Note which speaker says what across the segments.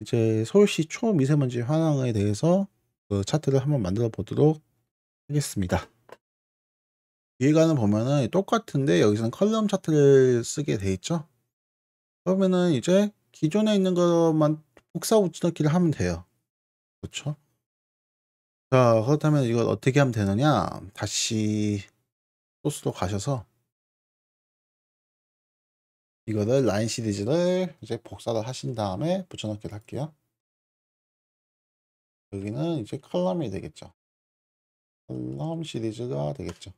Speaker 1: 이제 서울시 초미세먼지 현황에 대해서 그 차트를 한번 만들어 보도록 하겠습니다. 위에가는 보면은 똑같은데 여기서는 컬럼 차트를 쓰게 돼 있죠. 그러면은 이제 기존에 있는 것만 복사 붙여넣기를 하면 돼요. 그렇죠? 자 그렇다면 이걸 어떻게 하면 되느냐 다시 소스로 가셔서 이거를 라인 시리즈를 이제 복사를 하신 다음에 붙여넣기를
Speaker 2: 할게요. 여기는 이제 컬럼이 되겠죠.
Speaker 1: 컬럼 시리즈가 되겠죠.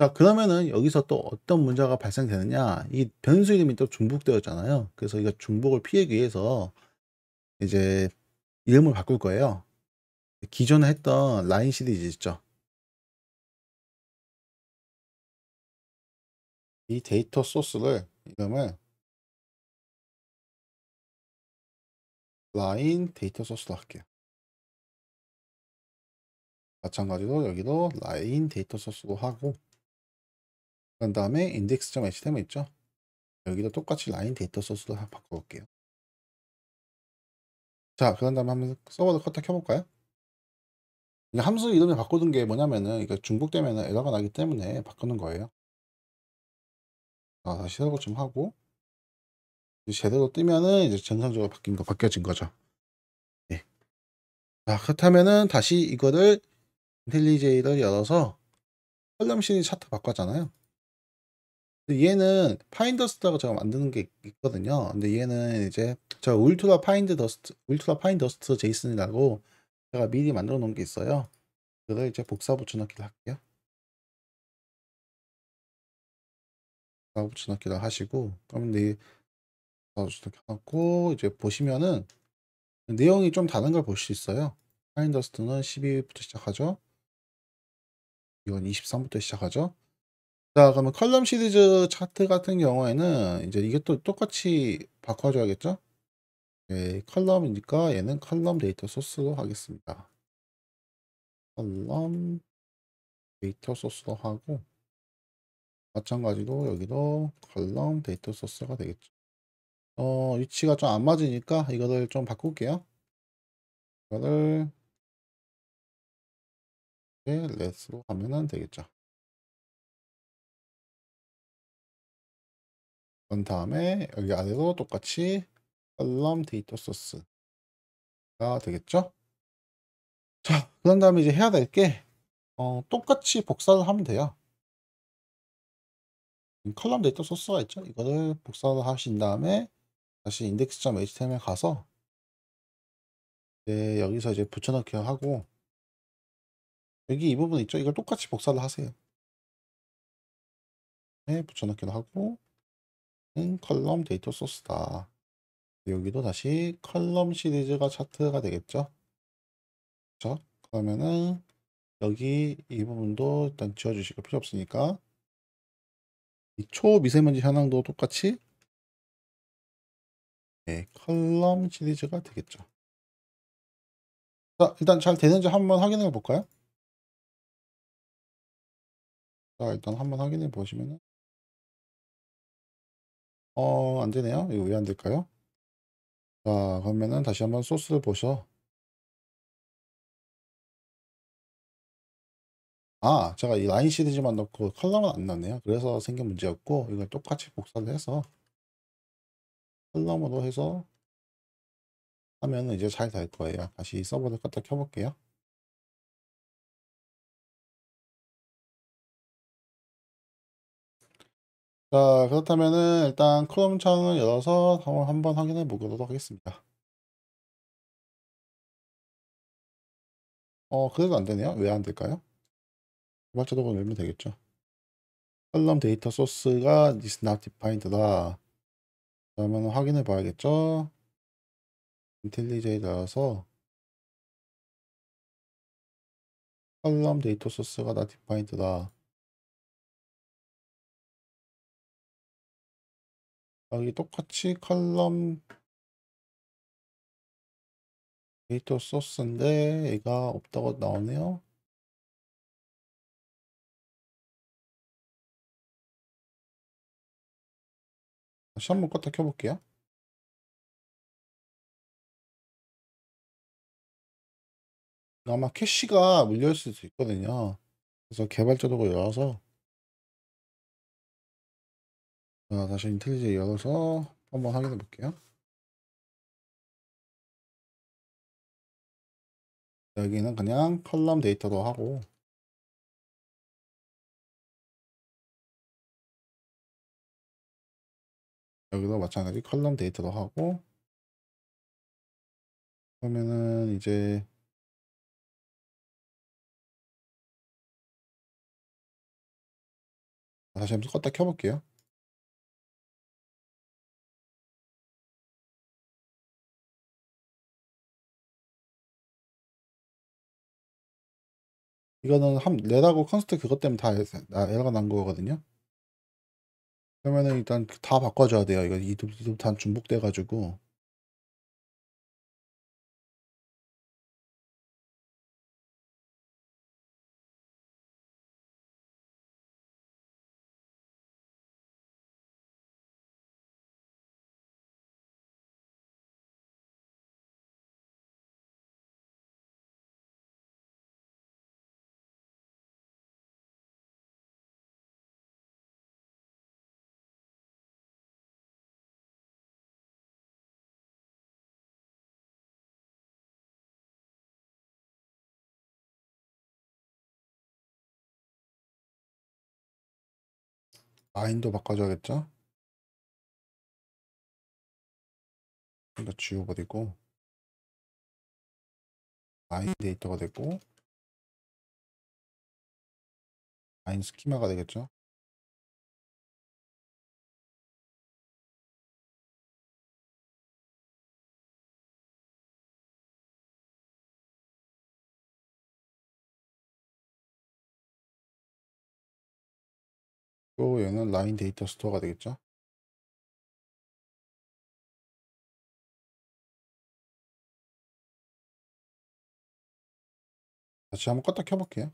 Speaker 1: 자 그러면은 여기서 또 어떤 문제가 발생되느냐 이 변수 이름이 또 중복되었잖아요 그래서 이거 중복을 피하기 위해서 이제 이름을 바꿀 거예요 기존에 했던
Speaker 2: 라인 시리즈 있죠 이 데이터 소스를 이름을 라인 데이터 소스로 할게요.
Speaker 1: 마찬가지로 여기도 라인 데이터 소스로 하고 그 다음에 index.html 있죠? 여기도 똑같이 라인 데이터 소스로 바꿔볼게요. 자, 그런 다음에 한번 서버를 커터 켜볼까요? 함수 이름을 바꾸는 게 뭐냐면은 이거 중복되면 에러가 나기 때문에 바꾸는 거예요. 아, 다시 새로 좀 하고 제대로 뜨면은 이제 정상적으로 바뀐 거 바뀌어진 거죠. 네. 자 그렇다면은 다시 이거를 인텔리제이를 열어서 컬럼신이 차트 바꿨잖아요. 얘는 파인더스트라고 제가 만드는 게 있거든요. 근데 얘는 이제 저 울트라 파인더스트 울트라 파인더스트 제이슨이라고 제가 미리 만들어 놓은 게 있어요. 그래 이제 복사 붙여넣기를 할게요. 4호 붙여넣기를 하시고 그러면 네 4호 어, 붙여넣기 하고 이제 보시면은 내용이 좀 다른 걸 볼 수 있어요. 하인더스트는 12부터 시작하죠. 이건 23부터 시작하죠. 자 그러면 컬럼 시리즈 차트 같은 경우에는 이제 이게 또 똑같이 바꿔줘야겠죠. 예, 컬럼이니까 얘는 컬럼 데이터 소스로 하겠습니다. 컬럼 데이터 소스로 하고 마찬가지로 여기도 컬럼 데이터 소스가 되겠죠. 어, 위치가 좀 안 맞으니까 이거를 좀 바꿀게요. 이거를
Speaker 2: 레스로 하면은 되겠죠. 그런 다음에 여기 아래로 똑같이 컬럼 데이터 소스가 되겠죠. 자, 그런 다음에 이제 해야
Speaker 1: 될 게, 어, 똑같이 복사를 하면 돼요. 컬럼 음, 데이터 소스가 있죠. 이거를 복사하신 를 다음에 다시 index.html에 가서 네, 여기서 이제 붙여넣기 하고
Speaker 2: 여기 이 부분 있죠. 이걸 똑같이 복사를 하세요. 네,
Speaker 1: 붙여넣기도 하고 컬럼 음, 데이터 소스다. 여기도 다시 컬럼 시리즈가 차트가 되겠죠. 그렇죠? 그러면은 여기 이 부분도 일단 지워주시고 필요 없으니까 초미세먼지 현황도 똑같이 네, 컬럼 시리즈가 되겠죠. 자, 일단 잘 되는지 한번 확인해 볼까요?
Speaker 2: 자, 일단 한번 확인해 보시면은 어, 안 되네요. 이거 왜 안 될까요? 자, 그러면은 다시 한번 소스를 보셔.
Speaker 1: 아 제가 이 라인 시리즈만 넣고 컬러만안 났네요 그래서 생긴 문제였고 이걸 똑같이 복사를 해서 컬러으로 해서
Speaker 2: 하면 이제 잘 될 거예요 다시 서버를 갖다 켜볼게요 자 그렇다면은 일단 크롬 창을 열어서 한번 확인해 보도록 하겠습니다 어 그래도 안되네요
Speaker 1: 왜 안될까요 포괄자도으 열면 되겠죠. 컬럼 데이터 소스가 is not defined다. 그러면 확인해 봐야겠죠.
Speaker 2: IntelliJ 나와서 컬럼 데이터 소스가 not defined다. 여기 아, 똑같이 컬럼 데이터 소스인데 얘가 없다고 나오네요. 다시 한번 껐다 켜볼게요. 아마 캐시가 물려있을 수 있거든요. 그래서 개발자 도구 열어서 자, 다시 인텔리지 열어서 한번 확인해 볼게요. 여기는 그냥 컬럼 데이터로 하고 여기도 마찬가지 컬럼 데이터로 하고 그러면은 이제 다시 한번 껐다 켜볼게요.
Speaker 1: 이거는 함, 레라고 컨스트 그것 때문에 다 에러가 난 거거든요. 그러면은 일단 다 바꿔줘야 돼요. 이거 이동, 이동탄 중복돼가지고.
Speaker 2: 라인도 바꿔줘야겠죠? 좀더 지워버리고 라인 데이터가 되고 라인 스키마가 되겠죠? 또 얘는 라인 데이터 스토어가 되겠죠? 다시 한번 껐다 켜볼게요.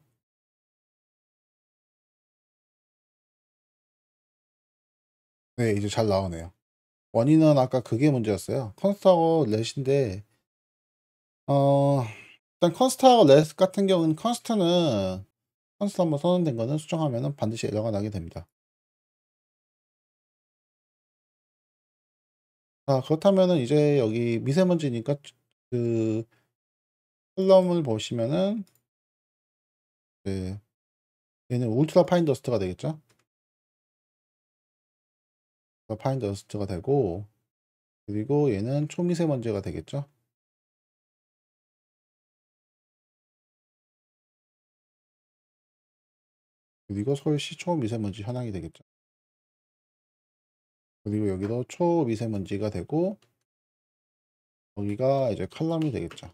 Speaker 1: 네, 이제 잘 나오네요. 원인은 아까 그게 문제였어요. 컨스트하고 렛인데 어, 일단 컨스트하고 렛 같은 경우는 컨스트는 컨스트 한번 선언된 거는 수정하면 반드시 에러가 나게 됩니다.
Speaker 2: 자 아, 그렇다면은 이제 여기 미세먼지니까 그 컬럼을 보시면은 네, 얘는 울트라 파인 더스트가 되겠죠? 파인 더스트가 되고 그리고 얘는 초미세먼지가 되겠죠? 그리고 서울시 초미세먼지 현황이 되겠죠. 그리고 여기도 초미세먼지가 되고 여기가 이제 칼럼이 되겠죠.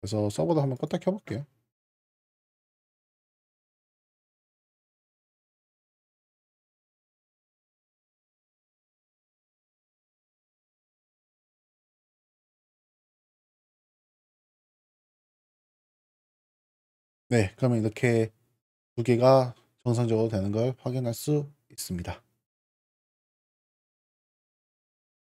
Speaker 2: 그래서 서버도 한번 껐다 켜볼게요. 네, 그러면 이렇게 두 개가 정상적으로 되는 걸 확인할 수 있습니다.